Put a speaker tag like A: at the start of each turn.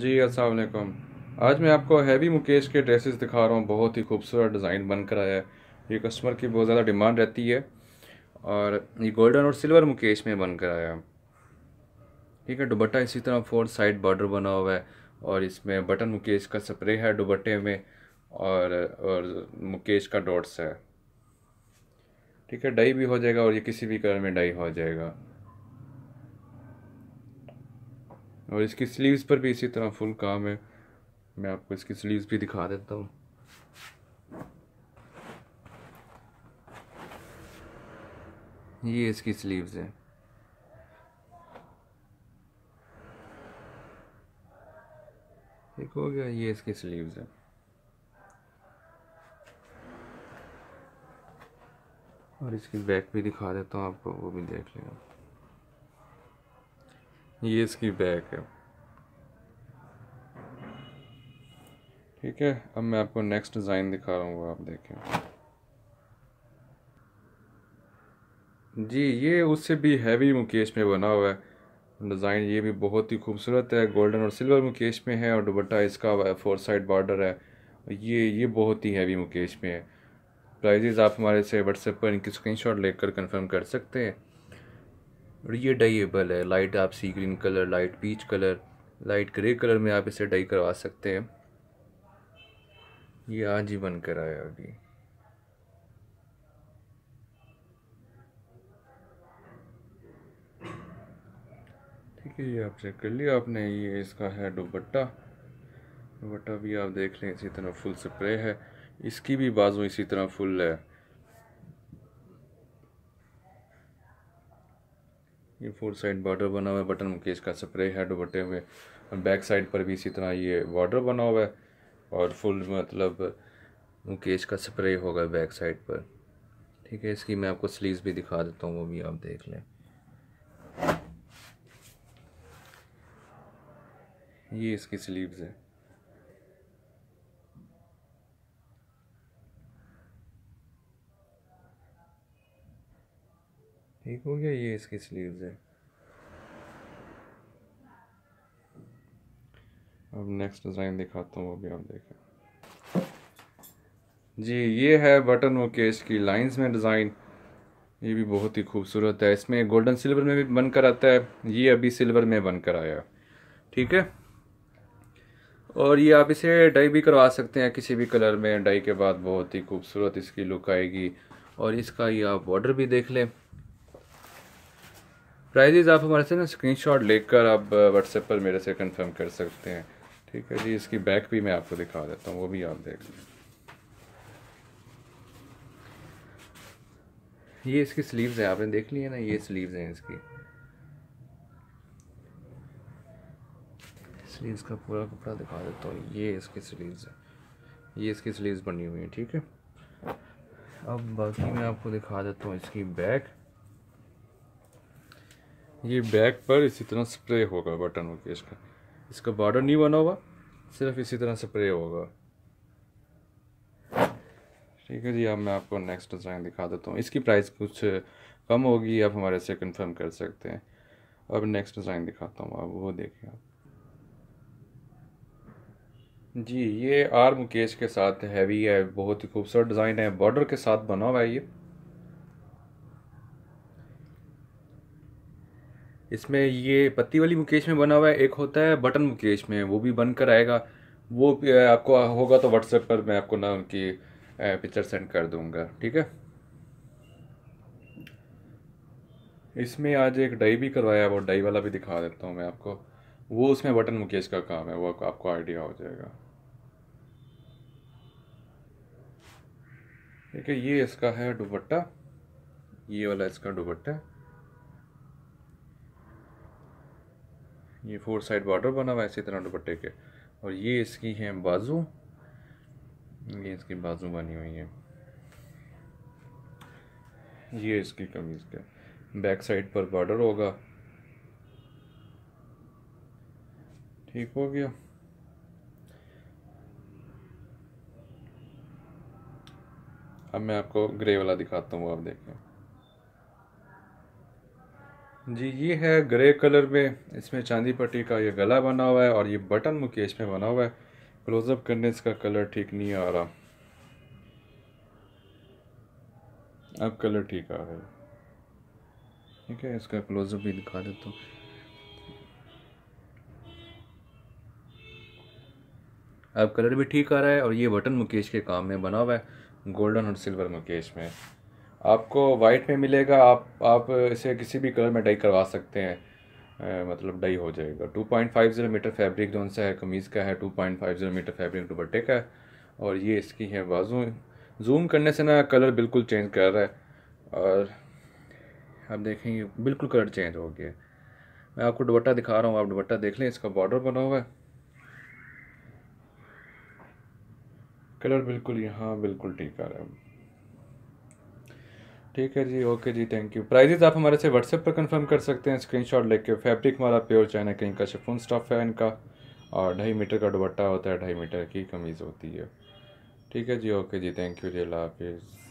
A: जी अस्सलाम आज मैं आपको हैवी मुकेश के ड्रेसेस दिखा रहा हूँ बहुत ही खूबसूरत डिज़ाइन बनकर आया है ये कस्टमर की बहुत ज़्यादा डिमांड रहती है और ये गोल्डन और सिल्वर मुकेश में बनकर आया ठीक है दुबट्टा इसी तरह फोर साइड बॉर्डर बना हुआ है और इसमें बटन मुकेश का स्प्रे है दुबट्टे में और और मुकेश का डॉट्स है ठीक है डाई भी हो जाएगा और ये किसी भी कलर में डाई हो जाएगा और इसकी स्लीव्स पर भी इसी तरह फुल काम है मैं आपको इसकी स्लीव्स भी दिखा देता हूँ ये इसकी स्लीव्स है एक हो गया ये इसकी स्लीव्स है और इसकी बैक भी दिखा देता हूँ आपको वो भी देख लेगा ये इसकी बैक है ठीक है अब मैं आपको नेक्स्ट डिज़ाइन दिखा रहा हूँ आप देखें जी ये उससे भी हैवी मुकेश में बना हुआ है डिज़ाइन ये भी बहुत ही खूबसूरत है गोल्डन और सिल्वर मुकेश में है और दुबट्टा इसका फोर साइड बॉर्डर है ये ये बहुत ही हैवी मुकेश में है प्राइजेज़ आप हमारे से व्हाट्सएप पर इनकी स्क्रीनशॉट लेकर कंफर्म कर सकते हैं ये रीडाइएबल है लाइट आप sea green colour light peach colour light grey colour में आप इसे डाई करवा सकते हैं ये आज ही बन कर आया अभी ठीक है ये आप चेक कर लिया आपने ये इसका है दुपट्टा दुपट्टा भी आप देख लें इसी तरह फुल स्प्रे है इसकी भी बाजू इसी तरह फुल है ये फोर साइड बॉर्डर बना हुआ है बटन मुकेश केस का स्प्रे है दुपट्टे हुए और बैक साइड पर भी इसी तरह ये बॉर्डर बना हुआ है और फुल मतलब मुकेश का स्प्रे होगा बैक साइड पर ठीक है इसकी मैं आपको स्लीव्स भी दिखा देता हूँ वो भी आप देख लें ये इसकी स्लीव्स है ठीक हो गया ये इसकी स्लीव्स है अब नेक्स्ट डिज़ाइन दिखाता हूँ भी आप देखें जी ये है बटन वो केस की लाइंस में डिज़ाइन ये भी बहुत ही खूबसूरत है इसमें गोल्डन सिल्वर में भी बनकर आता है ये अभी सिल्वर में बनकर आया ठीक है और ये आप इसे डाई भी करवा सकते हैं किसी भी कलर में डाई के बाद बहुत ही खूबसूरत इसकी लुक आएगी और इसका ये आप बॉर्डर भी देख लें प्राइजेज़ आप हमारे से ना स्क्रीनशॉट लेकर आप व्हाट्सएप पर मेरे से कंफर्म कर सकते हैं ठीक है जी इसकी बैक भी मैं आपको दिखा देता हूँ वो भी आप देख लें ये इसकी स्लीव्स हैं आपने देख ली है ना ये स्लीव्स हैं इसकी स्लीव्स का पूरा कपड़ा दिखा देता हूँ ये इसकी स्लीव्स है ये इसकी स्लीव्स बनी हुई हैं ठीक है अब बाकी मैं आपको दिखा देता हूँ इसकी बैक ये बैक पर इसी तरह स्प्रे होगा बटन हो के इसका इसका बॉर्डर नहीं बना हुआ सिर्फ इसी तरह स्प्रे होगा ठीक है जी अब मैं आपको नेक्स्ट डिज़ाइन दिखा देता हूँ इसकी प्राइस कुछ कम होगी आप हमारे से कंफर्म कर सकते हैं अब नेक्स्ट डिज़ाइन दिखाता हूँ आप वो देखिए आप जी ये आर मुकेश के साथ हैवी है बहुत ही खूबसूरत डिज़ाइन है बॉर्डर के साथ बना हुआ है ये इसमें ये पत्ती वाली मुकेश में बना हुआ है एक होता है बटन मुकेश में वो भी बनकर आएगा वो आपको होगा तो व्हाट्सएप पर मैं आपको ना उनकी पिक्चर सेंड कर दूंगा ठीक है इसमें आज एक डाई भी करवाया है वो डाई वाला भी दिखा देता हूँ मैं आपको वो उसमें बटन मुकेश का काम है वो आपको आइडिया हो जाएगा ठीक है ये इसका है दुपट्टा ये वाला इसका दुपट्टा ये फोर साइड बॉर्डर बना हुआ है इसी तरह दुपट्टे के और ये इसकी हैं बाजू ये इसकी बाजू बनी हुई है ये इसकी कमीज़ का बैक साइड पर बॉर्डर होगा ठीक हो गया अब मैं आपको ग्रे वाला दिखाता हूँ आप देखें जी ये है ग्रे कलर में इसमें चांदी पट्टी का ये गला बना हुआ है और ये बटन मुकेश में बना हुआ है क्लोजअप करने इसका कलर ठीक नहीं आ रहा अब कलर ठीक आ रहा है ठीक है इसका क्लोजअप भी दिखा देता हूँ अब कलर भी ठीक आ रहा है और ये बटन मुकेश के काम में बना हुआ है गोल्डन और सिल्वर मुकेश में आपको वाइट में मिलेगा आप आप इसे किसी भी कलर में डाई करवा सकते हैं मतलब डाई हो जाएगा two point five zero metre fabric जो सा है कमीज़ का है two point five zero metre fabric दुपट्टे का है और ये इसकी है बाजू जूम करने से ना कलर बिल्कुल चेंज कर रहा है और आप देखेंगे बिल्कुल कलर चेंज हो गया मैं आपको दुपट्टा दिखा रहा हूँ आप दुबट्टा देख लें इसका बॉर्डर बना हुआ है कलर बिल्कुल यहाँ बिल्कुल ठीक आ रहा है ठीक है जी ओके जी थैंक यू प्राइजेज आप हमारे से व्हाट्सएप पर कंफर्म कर सकते हैं स्क्रीनशॉट लेके फैब्रिक हमारा प्योर चाइना कहीं का शिफोन स्टफ है इनका और ढाई मीटर का दुबट्टा होता है ढाई मीटर की कमीज़ होती है ठीक है जी ओके जी थैंक यू जी अल्लाह हाफिज़